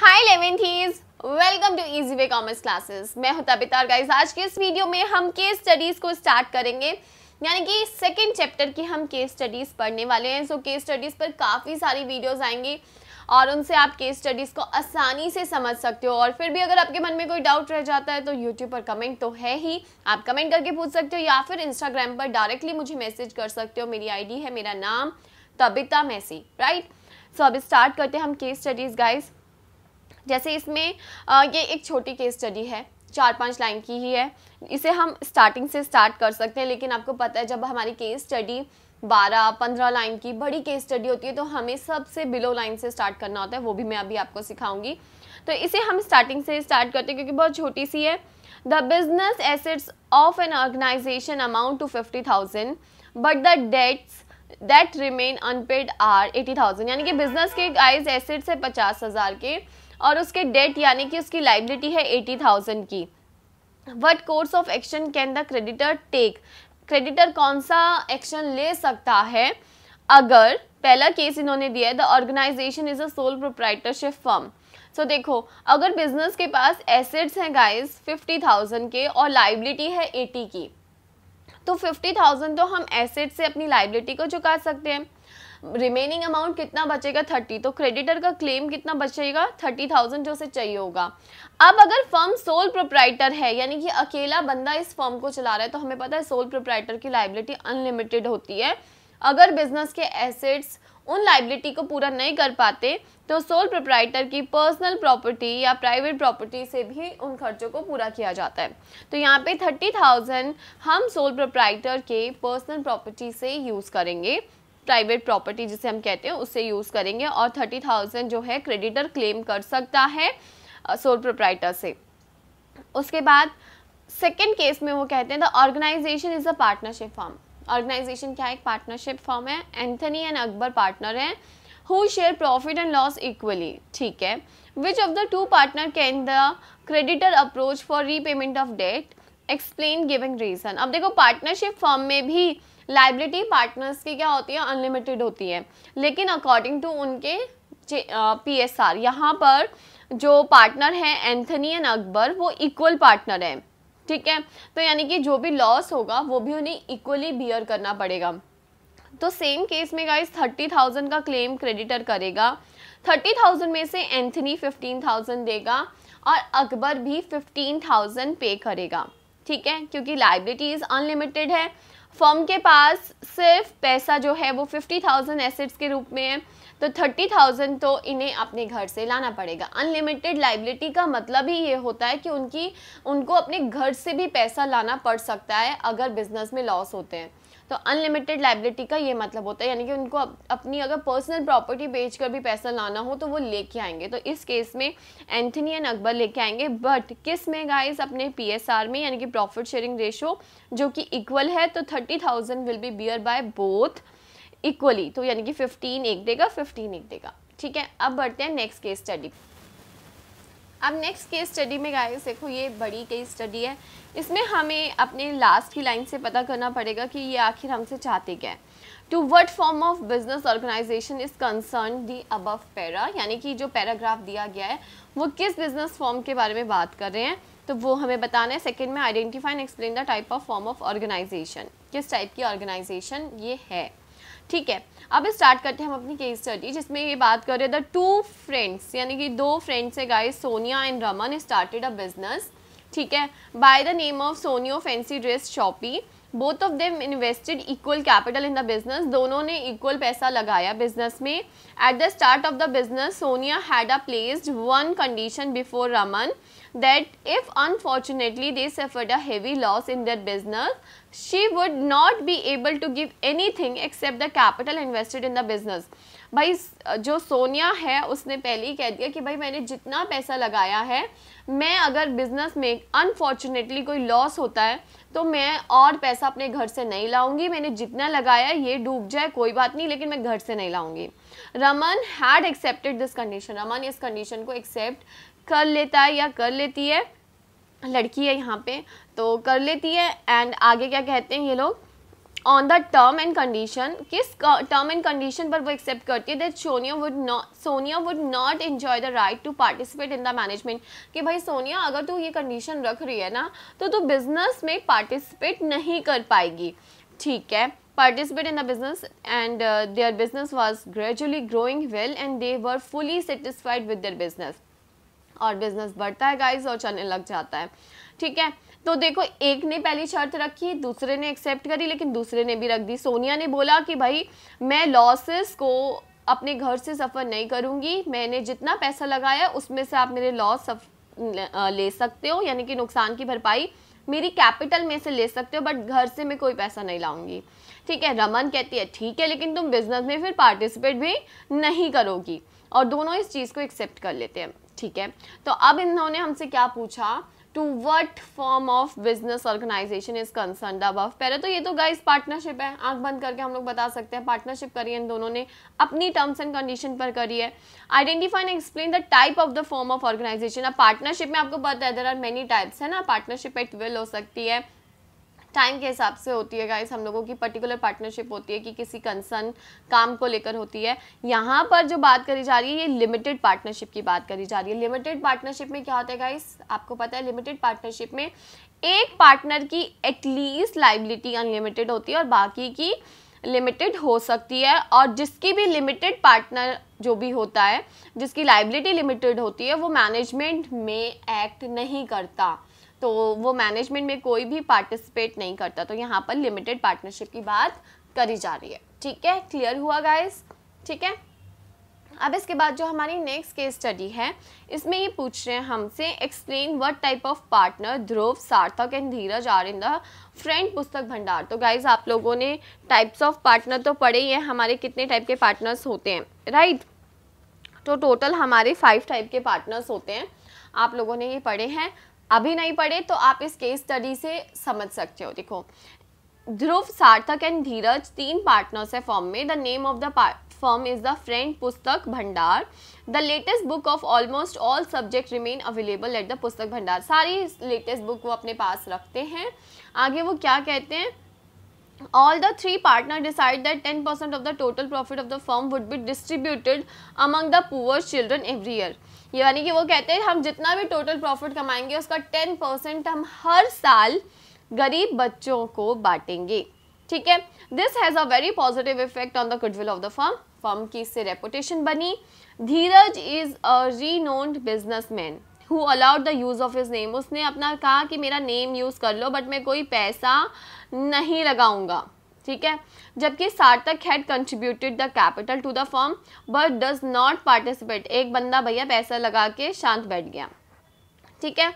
हाय लेवेंथीज welcome to easy way commerce classes मैं हूं तबिता और गाइस आज के इस वीडियो में हम केस स्टडीज़ को स्टार्ट करेंगे यानी कि सेकेंड चैप्टर की हम केस स्टडीज़ पढ़ने वाले हैं सो केस स्टडीज़ पर काफ़ी सारी वीडियोस आएंगी और उनसे आप केस स्टडीज़ को आसानी से समझ सकते हो और फिर भी अगर आपके मन में कोई डाउट रह जाता है तो यूट्यूब पर कमेंट तो है ही आप कमेंट करके पूछ सकते हो या फिर इंस्टाग्राम पर डायरेक्टली मुझे मैसेज कर सकते हो मेरी आई है मेरा नाम तबिता मैसी राइट सो अब स्टार्ट करते हैं हम केस स्टडीज़ गाइज़ जैसे इसमें ये एक छोटी केस स्टडी है चार पांच लाइन की ही है इसे हम स्टार्टिंग से स्टार्ट कर सकते हैं लेकिन आपको पता है जब हमारी केस स्टडी बारह पंद्रह लाइन की बड़ी केस स्टडी होती है तो हमें सबसे बिलो लाइन से स्टार्ट करना होता है वो भी मैं अभी आपको सिखाऊंगी तो इसे हम स्टार्टिंग से स्टार्ट करते हैं क्योंकि बहुत छोटी सी है the business assets of an organisation amount to fifty thousand but the debts that remain unpaid are eighty thousand यानी कि बिजनेस के गाइज एसेट्स है पचास हज़ार के और उसके डेट यानी कि उसकी लाइबिलिटी है एटी थाउजेंड की what course of action can the creditor take creditor कौन सा एक्शन ले सकता है अगर पहला केस इन्होंने दिया है the organisation is a sole proprietorship firm so देखो अगर बिजनेस के पास एसेट्स हैं गाइस फिफ्टी थाउजेंड के और लाइबिलिटी है एटी की तो फिफ्टी थाउजेंड तो हम एसेट से अपनी लाइबिलिटी को चुका सकते हैं रिमेनिंग अमाउंट कितना बचेगा थर्टी तो क्रेडिटर का क्लेम कितना बचेगा थर्टी थाउजेंड जो उसे चाहिए होगा अब अगर फर्म सोल प्रोप्राइटर है यानी कि अकेला बंदा इस फर्म को चला रहा है तो हमें पता है सोल प्रोप्राइटर की लाइबिलिटी अनलिमिटेड होती है अगर बिजनेस के एसेट्स उन लाइबिलिटी को पूरा नहीं कर पाते तो सोल प्रोप्राइटर की पर्सनल प्रॉपर्टी या प्राइवेट प्रॉपर्टी से भी उन खर्चों को पूरा किया जाता है तो यहाँ पे थर्टी थाउजेंड हम सोल प्रोप्राइटर के पर्सनल प्रॉपर्टी से यूज़ करेंगे प्राइवेट प्रॉपर्टी जिसे हम कहते हैं उसे यूज़ करेंगे और थर्टी थाउजेंड जो है क्रेडिटर क्लेम कर सकता है सोल प्रोप्राइटर से उसके बाद सेकेंड केस में वो कहते हैं the organisation is a partnership form organisation क्या है एक पार्टनरशिप फॉर्म है एंथनी एंड अकबर पार्टनर हैं who share profit and loss equally ठीक है which of the two partner can the creditor approach for repayment of debt explain giving reason अब देखो partnership form में भी लाइबिलिटी पार्टनर्स की क्या होती है अनलिमिटेड होती है लेकिन अकॉर्डिंग टू उनके पी एस आर यहाँ पर जो पार्टनर है एंथनी एंड अकबर वो इक्वल पार्टनर है ठीक है तो यानी कि जो भी लॉस होगा वो भी उन्हें इक्वली बियर करना पड़ेगा तो सेम केस में गाइस थर्टी थाउजेंड का क्लेम क्रेडिटर करेगा थर्टी थाउजेंड में से एंथनी फिफ्टीन थाउजेंड देगा और अकबर भी फिफ्टीन थाउजेंड पे करेगा ठीक है क्योंकि इज़ अनलिमिटेड है फर्म के पास सिर्फ पैसा जो है वो फिफ्टी थाउजेंड एसेट्स के रूप में है तो थर्टी थाउजेंड तो इन्हें अपने घर से लाना पड़ेगा अनलिमिटेड लाइबिलिटी का मतलब ही ये होता है कि उनकी उनको अपने घर से भी पैसा लाना पड़ सकता है अगर बिजनेस में लॉस होते हैं तो अनलिमिटेड लाइबिलिटी का ये मतलब होता है यानी कि उनको अपनी अगर पर्सनल प्रॉपर्टी बेच कर भी पैसा लाना हो तो वो लेके आएंगे तो इस केस में एंथनी एंड अकबर लेके आएंगे बट किस में गाइज अपने पी में यानी कि प्रॉफिट शेयरिंग रेशो जो कि इक्वल है तो thirty thousand will be bear by both equally तो यानी कि 15 एक देगा 15 एक देगा ठीक है अब बढ़ते हैं नेक्स्ट केस स्टडी अब नेक्स्ट केस स्टडी में गाइस देखो ये बड़ी केस स्टडी है इसमें हमें अपने लास्ट की लाइन से पता करना पड़ेगा कि ये आखिर हमसे चाहते क्या है to what form of business organisation is concern the above para यानी कि जो पैराग्राफ दिया गया है वो किस बिजनेस फॉर्म के बारे में बात कर रहे हैं तो वो हमें बताना है सेकेंड में identify and explain the type of form of organisation किस टाइप की ऑर्गेनाइजेशन ये है ठीक है अब स्टार्ट करते हैं हम अपनी केस स्टडी जिसमें ये बात कर रहे द टू फ्रेंड्स यानी कि दो फ्रेंड्स है guys Sonia and Raman started a business ठीक है by the name of Sonio fancy dress shoppe both of them invested equal capital in the business दोनों ने इक्वल पैसा लगाया बिजनेस में at the start of the business Sonia had a placed one condition before Raman that if unfortunately they suffered a heavy loss in that business she would not be able to give any thing except the capital invested in the business भाई जो सोनिया है उसने पहले ही कह दिया कि भाई मैंने जितना पैसा लगाया है मैं अगर बिजनेस में अनफॉर्चुनेटली कोई लॉस होता है तो मैं और पैसा अपने घर से नहीं लाऊंगी मैंने जितना लगाया ये डूब जाए कोई बात नहीं लेकिन मैं घर से नहीं लाऊंगी Raman had accepted this condition Raman इस कंडीशन को एक्सेप्ट कर लेता है या कर लेती है लड़की है यहाँ पे तो कर लेती है एंड आगे क्या कहते हैं ये लोग on the term and condition किस टर्म एंड कंडीशन पर वो एक्सेप्ट करती है that Sonia would not Sonia would not enjoy the right to participate in the management कि भाई सोनिया अगर तू ये कंडीशन रख रही है ना तो तू बिजनेस में पार्टिसिपेट नहीं कर पाएगी ठीक है participate in the business and their business was gradually growing well and they were fully satisfied with their business और बिजनेस बढ़ता है गाइज और चलने लग जाता है ठीक है तो देखो एक ने पहली शर्त रखी दूसरे ने एक्सेप्ट करी लेकिन दूसरे ने भी रख दी सोनिया ने बोला कि भाई मैं लॉसेस को अपने घर से सफ़र नहीं करूँगी मैंने जितना पैसा लगाया उसमें से आप मेरे लॉस ले सकते हो यानी कि नुकसान की भरपाई मेरी कैपिटल में से ले सकते हो बट घर से मैं कोई पैसा नहीं लाऊंगी ठीक है रमन कहती है ठीक है लेकिन तुम बिजनेस में फिर पार्टिसिपेट भी नहीं करोगी और दोनों इस चीज़ को एक्सेप्ट कर लेते हैं ठीक है तो अब इन्होंने हमसे क्या पूछा to what form of business organisation is concern अब पहले तो ये तो गाइस पार्टनरशिप है आंख बंद करके हम लोग बता सकते हैं पार्टनरशिप करी है इन दोनों ने अपनी टर्म्स एंड कंडीशन पर करी है identify and explain the type of the form of organisation अब पार्टनरशिप में आपको पता है देर आर मेनी टाइप्स है ना पार्टनरशिप एट विल हो सकती है टाइम के हिसाब से होती है गाइस हम लोगों की पर्टिकुलर पार्टनरशिप होती है कि किसी कंसर्न काम को लेकर होती है यहाँ पर जो बात करी जा रही है ये लिमिटेड पार्टनरशिप की बात करी जा रही है लिमिटेड पार्टनरशिप में क्या होता है गाइस आपको पता है लिमिटेड पार्टनरशिप में एक पार्टनर की एटलीस्ट लाइबिलिटी अनलिमिटेड होती है और बाकी की लिमिटेड हो सकती है और जिसकी भी लिमिटेड पार्टनर जो भी होता है जिसकी लाइबिलिटी लिमिटेड होती है वो मैनेजमेंट में एक्ट नहीं करता तो वो मैनेजमेंट में कोई भी पार्टिसिपेट नहीं करता तो यहाँ पर लिमिटेड पार्टनरशिप की बात करी जा रही है ठीक है क्लियर हुआ गाइस ठीक है अब इसके बाद जो हमारी नेक्स्ट केस स्टडी है इसमें ये पूछ रहे हैं हमसे explain what type of partner Dhruv Sarthak and Dheeraj are in the friend Pustak Bhandar तो गाइज आप लोगों ने टाइप्स ऑफ पार्टनर तो पढ़े ही हैं हमारे कितने टाइप के पार्टनर्स होते हैं राइट तो टोटल हमारे फाइव टाइप के पार्टनर्स होते हैं आप लोगों ने ये पढ़े हैं अभी नहीं पढ़े तो आप इस केस स्टडी से समझ सकते हो देखो ध्रुव सार्थक एंड धीरज तीन पार्टनर्स है फॉर्म में the name of the form is the friend Pustak Bhandar the latest book of almost all subject remain available at the Pustak Bhandar सारी लेटेस्ट बुक वो अपने पास रखते हैं आगे वो क्या कहते हैं all the three partner decide that 10% of the total profit of the firm would be distributed among the poor children every year यानी कि वो कहते हैं हम जितना भी टोटल प्रॉफिट कमाएंगे उसका टेन परसेंट हम हर साल गरीब बच्चों को बांटेंगे ठीक है this has a very positive effect on the goodwill of the firm firm की इससे रेपुटेशन बनी Dheeraj is a businessman who allowed the use of his name उसने अपना कहा कि मेरा नेम यूज़ कर लो बट मैं कोई पैसा नहीं लगाऊंगा ठीक है जबकि Sarthak had contributed the capital to the form but does not participate एक बंदा भैया पैसा लगा के शांत बैठ गया ठीक है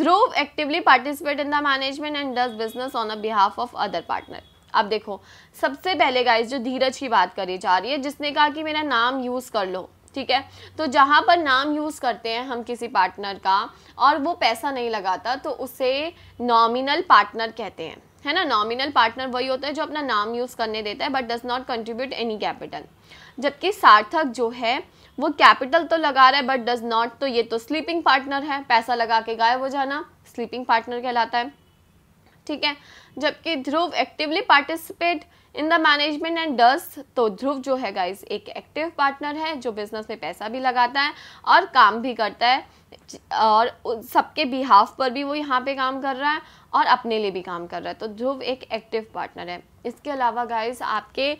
Dhruv actively participate in the management and does business on a behalf of other partner अब देखो सबसे पहले गाइज जो धीरज की बात करी जा रही है जिसने कहा कि मेरा नाम यूज़ कर लो ठीक है तो जहाँ पर नाम यूज़ करते हैं हम किसी पार्टनर का और वो पैसा नहीं लगाता तो उसे नॉमिनल पार्टनर कहते हैं है ना नॉमिनल पार्टनर वही होता है जो अपना नाम यूज़ करने देता है but does not contribute any capital जबकि सार्थक जो है वो कैपिटल तो लगा रहा है बट डज नॉट तो ये तो स्लीपिंग पार्टनर है पैसा लगा के गायब हो जाना स्लीपिंग पार्टनर कहलाता है ठीक है जबकि Dhruv actively participate in the management and does तो ध्रुव जो है गाइज एक एक्टिव पार्टनर है जो बिजनेस में पैसा भी लगाता है और काम भी करता है और सबके बिहाफ पर भी वो यहाँ पे काम कर रहा है और अपने लिए भी काम कर रहा है तो ध्रुव एक एक्टिव पार्टनर है इसके अलावा गाइज आपके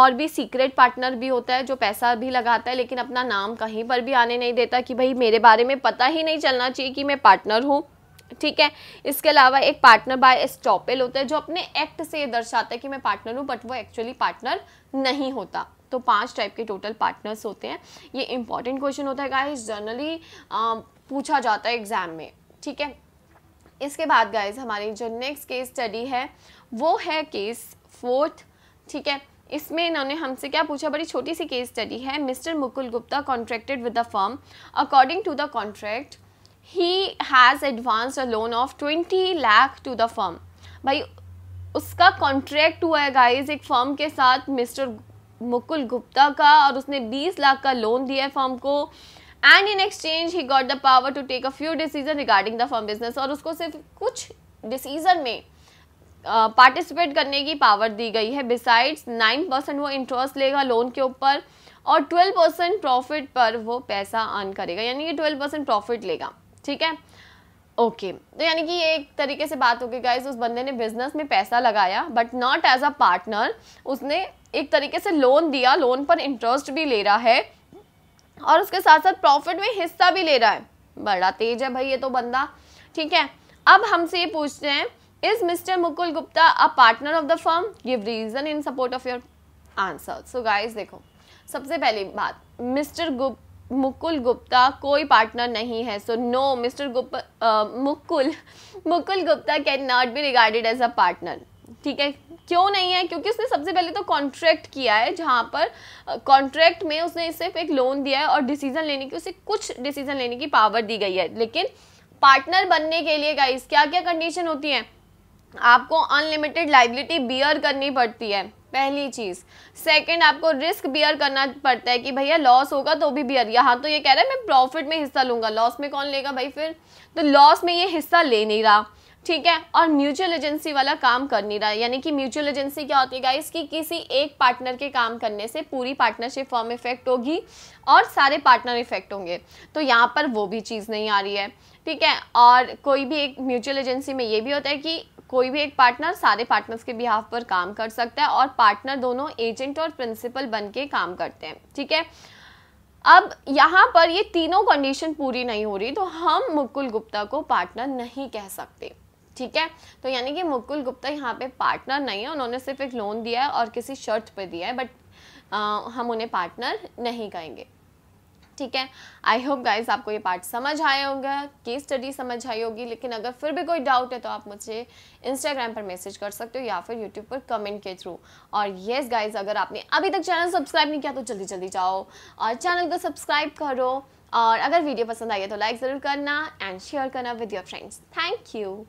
और भी सीक्रेट पार्टनर भी होता है जो पैसा भी लगाता है लेकिन अपना नाम कहीं पर भी आने नहीं देता कि भाई मेरे बारे में पता ही नहीं चलना चाहिए कि मैं पार्टनर हूँ ठीक है इसके अलावा एक पार्टनर बाय स्टॉपेल होता है जो अपने एक्ट से दर्शाता है कि मैं पार्टनर हूँ बट वो एक्चुअली पार्टनर नहीं होता तो पांच टाइप के टोटल पार्टनर्स होते हैं ये इंपॉर्टेंट क्वेश्चन होता है गाइस जनरली पूछा जाता है एग्जाम में ठीक है इसके बाद गाइस हमारी जो नेक्स्ट केस स्टडी है वो है केस फोर्थ ठीक है इसमें इन्होंने हमसे क्या पूछा बड़ी छोटी सी केस स्टडी है mister Mukul Gupta contracted with the firm according to the contract he has advance a loan of twenty lakh to the firm भाई उसका कॉन्ट्रैक्ट हुआ है गाइस एक फर्म के साथ मिस्टर मुकुल गुप्ता का और उसने बीस लाख का लोन दिया है फर्म को and in exchange he got the power to take a few decision regarding the firm business और उसको सिर्फ कुछ डिसीजन में पार्टिसिपेट करने की पावर दी गई है बिसाइड्स नाइन परसेंट वो इंटरेस्ट लेगा लोन के ऊपर और ट्वेल्व परसेंट प्रॉफिट पर वो पैसा अर्न करेगा यानी कि ट्वेल्व परसेंट प्रॉफिट लेगा ठीक है ओके तो यानी कि ये एक तरीके से बात हो गई गाइज उस बंदे ने बिजनेस में पैसा लगाया but not as a partner उसने एक तरीके से लोन दिया लोन पर इंटरेस्ट भी ले रहा है और उसके साथ साथ प्रॉफिट में हिस्सा भी ले रहा है बड़ा तेज है भाई ये तो बंदा ठीक है अब हमसे ये पूछते हैं is mister Mukul Gupta a partner of the firm give reason in support of your answer so guys देखो सबसे पहली बात मिस्टर गुप्ता मुकुल गुप्ता कोई पार्टनर नहीं है सो नो मिस्टर गुप Mukul Mukul Gupta cannot be regarded as a partner ठीक है क्यों नहीं है क्योंकि उसने सबसे पहले तो कॉन्ट्रैक्ट किया है जहाँ पर कॉन्ट्रैक्ट में उसने सिर्फ एक लोन दिया है और डिसीजन लेने की उसे कुछ डिसीजन लेने की पावर दी गई है लेकिन पार्टनर बनने के लिए गाइस क्या क्या कंडीशन होती है आपको अनलिमिटेड लाइबिलिटी बियर करनी पड़ती है पहली चीज़ सेकंड आपको रिस्क बियर करना पड़ता है कि भैया लॉस होगा तो भी बियर यहाँ तो ये कह रहा है मैं प्रॉफिट में हिस्सा लूँगा लॉस में कौन लेगा भाई फिर तो लॉस में ये हिस्सा ले नहीं रहा ठीक है और म्यूचुअल एजेंसी वाला काम कर नहीं रहा यानी कि म्यूचुअल एजेंसी क्या होती है गाइस कि किसी एक पार्टनर के काम करने से पूरी पार्टनरशिप फॉर्म इफेक्ट होगी और सारे पार्टनर इफेक्ट होंगे तो यहाँ पर वो भी चीज़ नहीं आ रही है ठीक है और कोई भी एक म्यूचुअल एजेंसी में ये भी होता है कि कोई भी एक पार्टनर सारे पार्टनर्स के बिहाफ पर काम कर सकता है और पार्टनर दोनों एजेंट और प्रिंसिपल बन के काम करते हैं ठीक है अब यहाँ पर ये तीनों कंडीशन पूरी नहीं हो रही तो हम मुकुल गुप्ता को पार्टनर नहीं कह सकते ठीक है तो यानी कि मुकुल गुप्ता यहाँ पे पार्टनर नहीं है उन्होंने सिर्फ एक लोन दिया है और किसी शर्त पे दिया है बट आ, हम उन्हें पार्टनर नहीं कहेंगे ठीक है आई होप गाइज आपको ये पार्ट समझ आया होगा केस स्टडी समझ आई होगी लेकिन अगर फिर भी कोई डाउट है तो आप मुझे इंस्टाग्राम पर मैसेज कर सकते हो या फिर यूट्यूब पर कमेंट के थ्रू और येस yes गाइज अगर आपने अभी तक चैनल सब्सक्राइब नहीं किया तो जल्दी जल्दी जाओ और चैनल को सब्सक्राइब करो और अगर वीडियो पसंद आई है तो लाइक ज़रूर करना एंड शेयर करना with your friends thank you